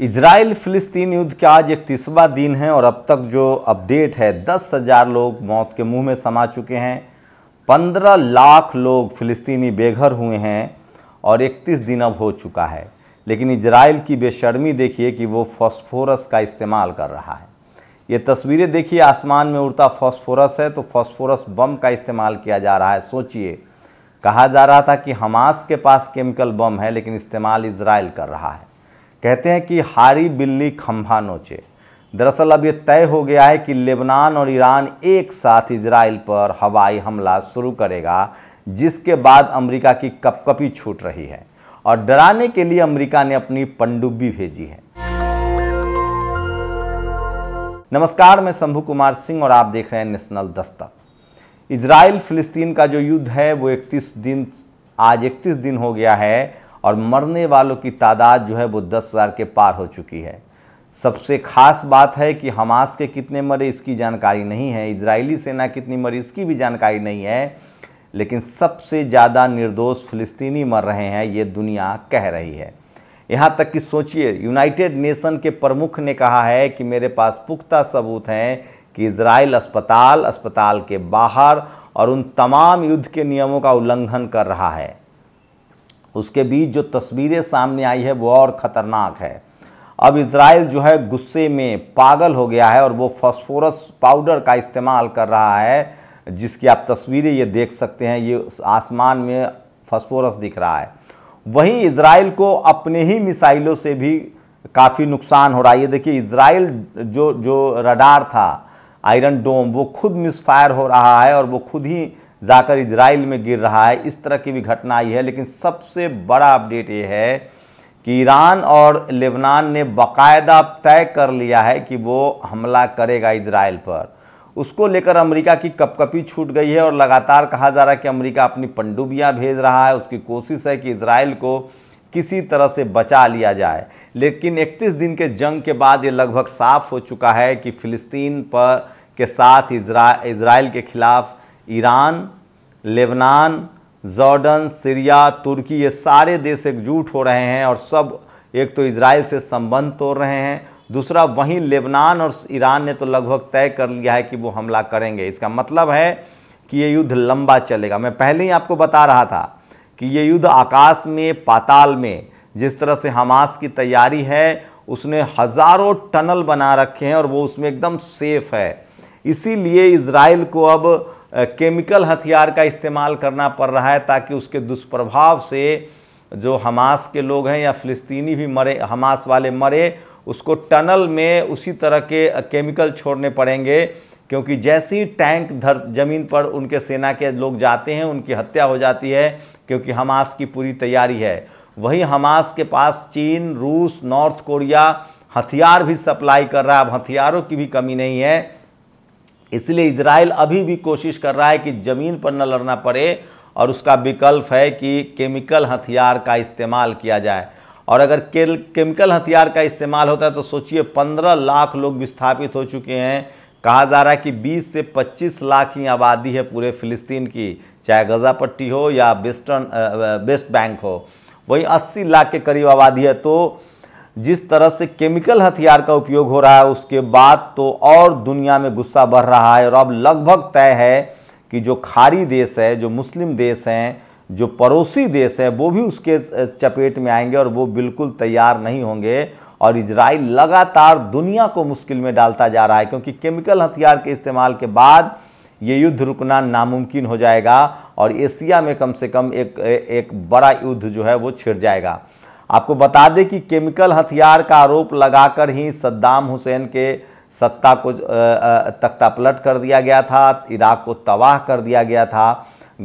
Israel फिलिस्तीन युद्ध का आज इकतीसवा दिन है और अब तक जो अपडेट है दस हज़ार लोग मौत के मुंह में समा चुके हैं पंद्रह लाख लोग फिलिस्तीनी बेघर हुए हैं और इकतीस दिन अब हो चुका है लेकिन इसराइल की बेशर्मी देखिए कि वो फॉस्फोरस का इस्तेमाल कर रहा है ये तस्वीरें देखिए आसमान में उड़ता फॉस्फोरस है तो फॉस्फोरस बम का इस्तेमाल किया जा रहा है सोचिए कहा जा रहा था कि हमास के पास केमिकल बम है लेकिन इस्तेमाल इसराइल कर रहा है कहते हैं कि हारी बिल्ली खम्भा नोचे दरअसल अब ये तय हो गया है कि लेबनान और ईरान एक साथ इसराइल पर हवाई हमला शुरू करेगा जिसके बाद अमेरिका की कपकपी छूट रही है और डराने के लिए अमेरिका ने अपनी पनडुब्बी भेजी है नमस्कार मैं शंभू कुमार सिंह और आप देख रहे हैं नेशनल दस्तक इसराइल फिलिस्तीन का जो युद्ध है वो इकतीस दिन आज इकतीस दिन हो गया है और मरने वालों की तादाद जो है वो दस हज़ार के पार हो चुकी है सबसे खास बात है कि हमास के कितने मरे इसकी जानकारी नहीं है इजरायली सेना कितनी मरी इसकी भी जानकारी नहीं है लेकिन सबसे ज़्यादा निर्दोष फिलिस्तीनी मर रहे हैं ये दुनिया कह रही है यहाँ तक कि सोचिए यूनाइटेड नेशन के प्रमुख ने कहा है कि मेरे पास पुख्ता सबूत हैं कि इसराइल अस्पताल अस्पताल के बाहर और उन तमाम युद्ध के नियमों का उल्लंघन कर रहा है उसके बीच जो तस्वीरें सामने आई है वो और ख़तरनाक है अब इसराइल जो है गुस्से में पागल हो गया है और वो फॉस्फोरस पाउडर का इस्तेमाल कर रहा है जिसकी आप तस्वीरें ये देख सकते हैं ये आसमान में फॉस्फोरस दिख रहा है वहीं इसराइल को अपने ही मिसाइलों से भी काफ़ी नुकसान हो रहा है ये देखिए इसराइल जो जो रडार था आयरन डोम वो खुद मिसफायर हो रहा है और वो खुद ही जाकर इसराइल में गिर रहा है इस तरह की भी घटना आई है लेकिन सबसे बड़ा अपडेट ये है कि ईरान और लेबनान ने बाकायदा तय कर लिया है कि वो हमला करेगा इसराइल पर उसको लेकर अमेरिका की कपकपी छूट गई है और लगातार कहा जा रहा है कि अमेरिका अपनी पंडुबियाँ भेज रहा है उसकी कोशिश है कि इसराइल को किसी तरह से बचा लिया जाए लेकिन 31 दिन के जंग के बाद ये लगभग साफ हो चुका है कि फिलिस्तीन पर के साथ इजरा इसराइल के खिलाफ Iran Lebanon Jordan Syria Turkey ये सारे देश एकजुट हो रहे हैं और सब एक तो इसराइल से संबंध तोड़ रहे हैं दूसरा वहीं लेबनान और ईरान ने तो लगभग तय कर लिया है कि वो हमला करेंगे इसका मतलब है कि ये युद्ध लंबा चलेगा मैं पहले ही आपको बता रहा था कि ये युद्ध आकाश में पाताल में जिस तरह से हमास की तैयारी है उसने हज़ारों टनल बना रखे हैं और वो उसमें एकदम सेफ है इसीलिए इसराइल को अब केमिकल हथियार का इस्तेमाल करना पड़ रहा है ताकि उसके दुष्प्रभाव से जो हमास के लोग हैं या फ़लस्तीनी भी मरे हमास वाले मरे उसको टनल में उसी तरह के केमिकल छोड़ने पड़ेंगे क्योंकि जैसे ही टैंक धर जमीन पर उनके सेना के लोग जाते हैं उनकी हत्या हो जाती है क्योंकि हमास की पूरी तैयारी है वही हमास के पास चीन रूस नॉर्थ कोरिया हथियार भी सप्लाई कर रहा है अब हथियारों की भी कमी नहीं है इसलिए इसराइल अभी भी कोशिश कर रहा है कि ज़मीन पर न लड़ना पड़े और उसका विकल्प है कि केमिकल हथियार का इस्तेमाल किया जाए और अगर केमिकल हथियार का इस्तेमाल होता है तो सोचिए पंद्रह लाख लोग विस्थापित हो चुके हैं कहा जा रहा है कि 20 से 25 लाख की आबादी है पूरे फिलिस्तीन की चाहे गज़ा पट्टी हो या वेस्टर्न वेस्ट बैंक हो वहीं 80 लाख के करीब आबादी है तो जिस तरह से केमिकल हथियार का उपयोग हो रहा है उसके बाद तो और दुनिया में गुस्सा बढ़ रहा है और अब लगभग तय है कि जो खारी देश है जो मुस्लिम देश हैं जो पड़ोसी देश हैं वो भी उसके चपेट में आएंगे और वो बिल्कुल तैयार नहीं होंगे और इजराइल लगातार दुनिया को मुश्किल में डालता जा रहा है क्योंकि केमिकल हथियार के इस्तेमाल के बाद ये युद्ध रुकना नामुमकिन हो जाएगा और एशिया में कम से कम एक एक बड़ा युद्ध जो है वो छिड़ जाएगा आपको बता दें कि केमिकल हथियार का आरोप लगाकर ही सद्दाम हुसैन के सत्ता को तख्ता पलट कर दिया गया था इराक को तबाह कर दिया गया था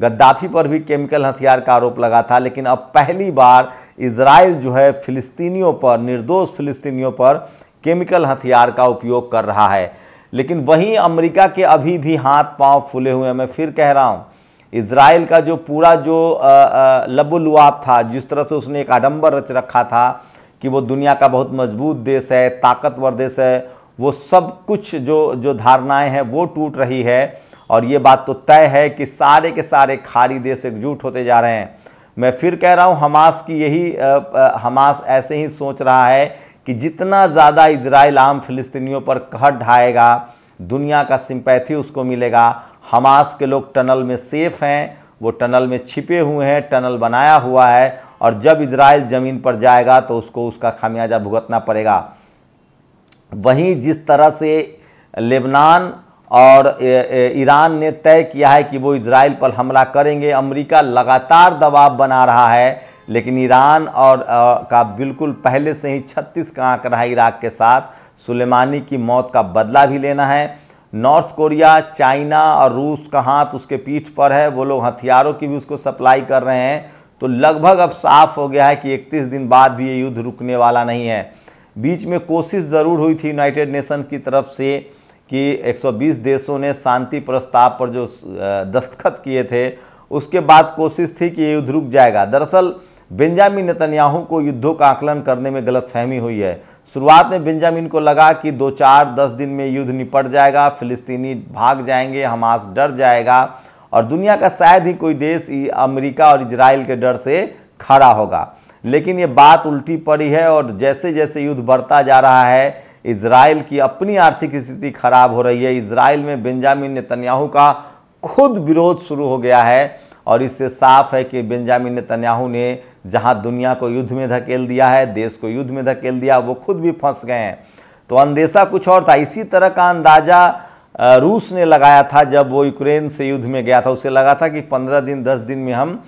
गद्दाफी पर भी केमिकल हथियार का आरोप लगा था लेकिन अब पहली बार इसराइल जो है फिलिस्तीनियों पर निर्दोष फिलिस्तीनियों पर केमिकल हथियार का उपयोग कर रहा है लेकिन वहीं अमेरिका के अभी भी हाथ पांव फूले हुए हैं मैं फिर कह रहा हूं इसराइल का जो पूरा जो लबोलुआब था जिस तरह से उसने एक आडंबर रच रखा था कि वो दुनिया का बहुत मजबूत देश है ताकतवर देश है वो सब कुछ जो जो धारणाएं हैं वो टूट रही है और ये बात तो तय है कि सारे के सारे खाड़ी देश एकजुट होते जा रहे हैं मैं फिर कह रहा हूँ हमास की यही हमास ऐसे ही सोच रहा है कि जितना ज़्यादा इसराइल आम फिलिस्तीनियों पर कहट ढाएगा दुनिया का सिंपैथी उसको मिलेगा हमास के लोग टनल में सेफ हैं वो टनल में छिपे हुए हैं टनल बनाया हुआ है और जब इसराइल ज़मीन पर जाएगा तो उसको उसका खामियाजा भुगतना पड़ेगा वहीं जिस तरह से लेबनान और ईरान ने तय किया है कि वो इसराइल पर हमला करेंगे अमेरिका लगातार दबाव बना रहा है लेकिन ईरान और आ, का बिल्कुल पहले से ही छत्तीस का आंकड़ा है इराक के साथ सुलेमानी की मौत का बदला भी लेना है नॉर्थ कोरिया चाइना और रूस का हाथ उसके पीठ पर है वो लोग हथियारों की भी उसको सप्लाई कर रहे हैं तो लगभग अब साफ हो गया है कि 31 दिन बाद भी ये युद्ध रुकने वाला नहीं है बीच में कोशिश ज़रूर हुई थी यूनाइटेड नेशन की तरफ से कि 120 देशों ने शांति प्रस्ताव पर जो दस्तखत किए थे उसके बाद कोशिश थी कि ये युद्ध रुक जाएगा दरअसल बेंजामिन नेतन्याहू को युद्धों का आकलन करने में गलतफहमी हुई है शुरुआत में बेंजामिन को लगा कि दो चार दस दिन में युद्ध निपट जाएगा फिलिस्तीनी भाग जाएंगे हमास डर जाएगा और दुनिया का शायद ही कोई देश अमेरिका और इजराइल के डर से खड़ा होगा लेकिन ये बात उल्टी पड़ी है और जैसे जैसे युद्ध बढ़ता जा रहा है इसराइल की अपनी आर्थिक स्थिति खराब हो रही है इसराइल में बेंजामिन नेतन्याहू का खुद विरोध शुरू हो गया है और इससे साफ है कि बेंजामिन नेतन्याहू ने जहाँ दुनिया को युद्ध में धकेल दिया है देश को युद्ध में धकेल दिया वो खुद भी फंस गए हैं तो अंदेशा कुछ और था इसी तरह का अंदाज़ा रूस ने लगाया था जब वो यूक्रेन से युद्ध में गया था उसे लगा था कि पंद्रह दिन दस दिन में हम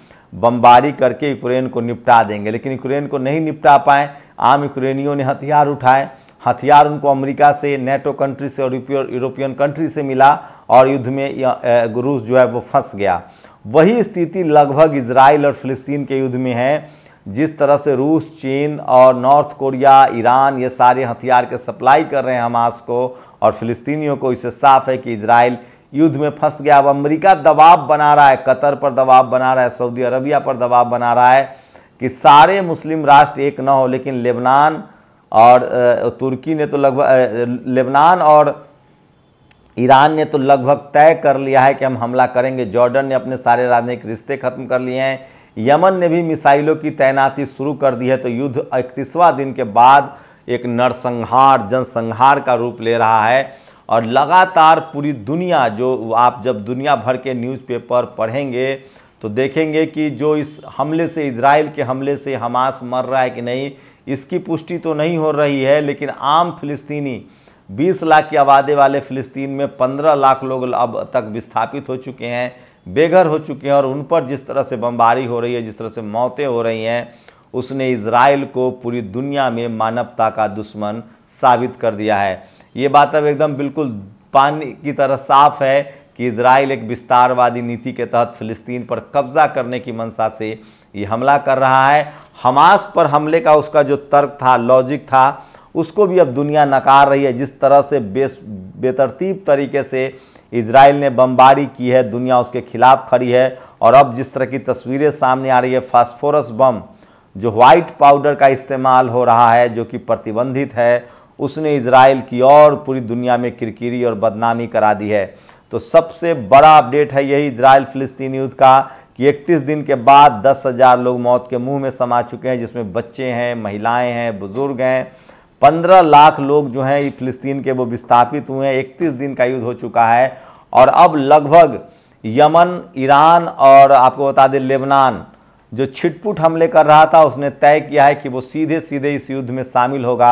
बमबारी करके यूक्रेन को निपटा देंगे लेकिन यूक्रेन को नहीं निपटा पाए आम यूक्रेनियों ने हथियार उठाए हथियार उनको अमेरिका से नेटो कंट्री से और यूरोपियन कंट्री से मिला और युद्ध में रूस जो है वो फंस गया वही स्थिति लगभग इसराइल और फिलिस्तीन के युद्ध में है जिस तरह से रूस चीन और नॉर्थ कोरिया ईरान ये सारे हथियार के सप्लाई कर रहे हैं हमास को और फिलिस्तीनियों को इससे साफ है कि इसराइल युद्ध में फंस गया अब अमेरिका दबाव बना रहा है कतर पर दबाव बना रहा है सऊदी अरबिया पर दबाव बना रहा है कि सारे मुस्लिम राष्ट्र एक न हो लेकिन लेबनान और तुर्की ने तो लगभग लेबनान और ईरान ने तो लगभग तय कर लिया है कि हम हमला करेंगे जॉर्डन ने अपने सारे राजनयिक रिश्ते खत्म कर लिए हैं यमन ने भी मिसाइलों की तैनाती शुरू कर दी है तो युद्ध इकतीसवां दिन के बाद एक नरसंहार जनसंहार का रूप ले रहा है और लगातार पूरी दुनिया जो आप जब दुनिया भर के न्यूज़पेपर पढ़ेंगे तो देखेंगे कि जो इस हमले से इसराइल के हमले से हमास मर रहा है कि नहीं इसकी पुष्टि तो नहीं हो रही है लेकिन आम फिलिस्तीनी 20 लाख की आबादी वाले फ़िलिस्तीन में 15 लाख लोग अब तक विस्थापित हो चुके हैं बेघर हो चुके हैं और उन पर जिस तरह से बमबारी हो रही है जिस तरह से मौतें हो रही हैं उसने इसराइल को पूरी दुनिया में मानवता का दुश्मन साबित कर दिया है ये बात अब एकदम बिल्कुल पानी की तरह साफ है कि इसराइल एक विस्तारवादी नीति के तहत फिलिस्तीन पर कब्जा करने की मंशा से ये हमला कर रहा है हमास पर हमले का उसका जो तर्क था लॉजिक था उसको भी अब दुनिया नकार रही है जिस तरह से बे बेतरतीब तरीके से इसराइल ने बमबारी की है दुनिया उसके खिलाफ खड़ी है और अब जिस तरह की तस्वीरें सामने आ रही है फास्फोरस बम जो वाइट पाउडर का इस्तेमाल हो रहा है जो कि प्रतिबंधित है उसने इसराइल की और पूरी दुनिया में किरकिरी और बदनामी करा दी है तो सबसे बड़ा अपडेट है यही इसराइल फिलिस्तीन युद्ध का कि 31 दिन के बाद दस हज़ार लोग मौत के मुंह में समा चुके हैं जिसमें बच्चे हैं महिलाएं हैं बुज़ुर्ग हैं पंद्रह लाख लोग जो हैं फिलिस्तीन के वो विस्थापित हुए हैं इकतीस दिन का युद्ध हो चुका है और अब लगभग यमन ईरान और आपको बता दें लेबनान जो छिटपुट हमले कर रहा था उसने तय किया है कि वो सीधे सीधे इस युद्ध में शामिल होगा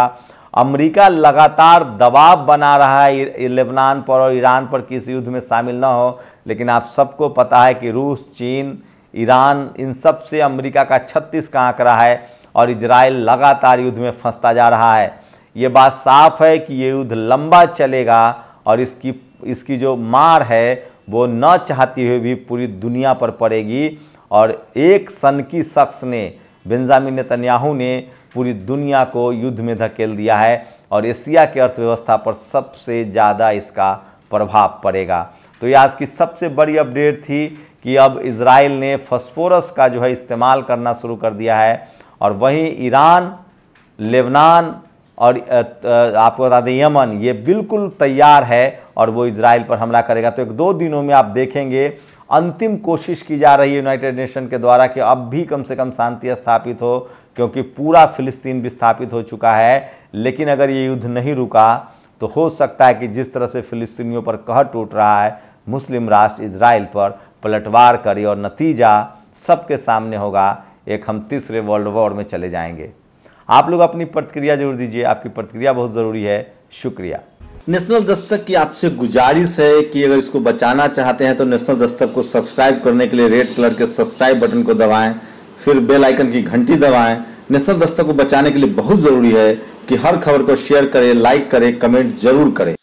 अमेरिका लगातार दबाव बना रहा है लेबनान पर और ईरान पर कि इस युद्ध में शामिल ना हो लेकिन आप सबको पता है कि रूस चीन ईरान इन सब से अमेरिका का छत्तीस का आंकड़ा है और इजराइल लगातार युद्ध में फंसता जा रहा है ये बात साफ है कि ये युद्ध लंबा चलेगा और इसकी इसकी जो मार है वो न चाहती हुई भी पूरी दुनिया पर पड़ेगी और एक सनकी शख्स ने बेंजामिन नेतन्याहू ने पूरी दुनिया को युद्ध में धकेल दिया है और एशिया की अर्थव्यवस्था पर सबसे ज़्यादा इसका प्रभाव पड़ेगा तो यह आज की सबसे बड़ी अपडेट थी कि अब इसराइल ने फस्फोरस का जो है इस्तेमाल करना शुरू कर दिया है और वहीं ईरान लेबनान और आपको बता दें यमन ये बिल्कुल तैयार है और वो इसराइल पर हमला करेगा तो एक दो दिनों में आप देखेंगे अंतिम कोशिश की जा रही है यूनाइटेड नेशन के द्वारा कि अब भी कम से कम शांति स्थापित हो क्योंकि पूरा फिलिस्तीन भी स्थापित हो चुका है लेकिन अगर ये युद्ध नहीं रुका तो हो सकता है कि जिस तरह से फिलिस्तीनियों पर कह टूट रहा है मुस्लिम राष्ट्र इसराइल पर पलटवार करे और नतीजा सबके सामने होगा एक हम तीसरे वर्ल्ड वॉर में चले जाएंगे आप लोग अपनी प्रतिक्रिया जरूर दीजिए आपकी प्रतिक्रिया बहुत ज़रूरी है शुक्रिया नेशनल दस्तक की आपसे गुजारिश है कि अगर इसको बचाना चाहते हैं तो नेशनल दस्तक को सब्सक्राइब करने के लिए रेड कलर के सब्सक्राइब बटन को दबाएं फिर बेल आइकन की घंटी दबाएं नेशनल दस्तक को बचाने के लिए बहुत ज़रूरी है कि हर खबर को शेयर करें लाइक करें कमेंट जरूर करें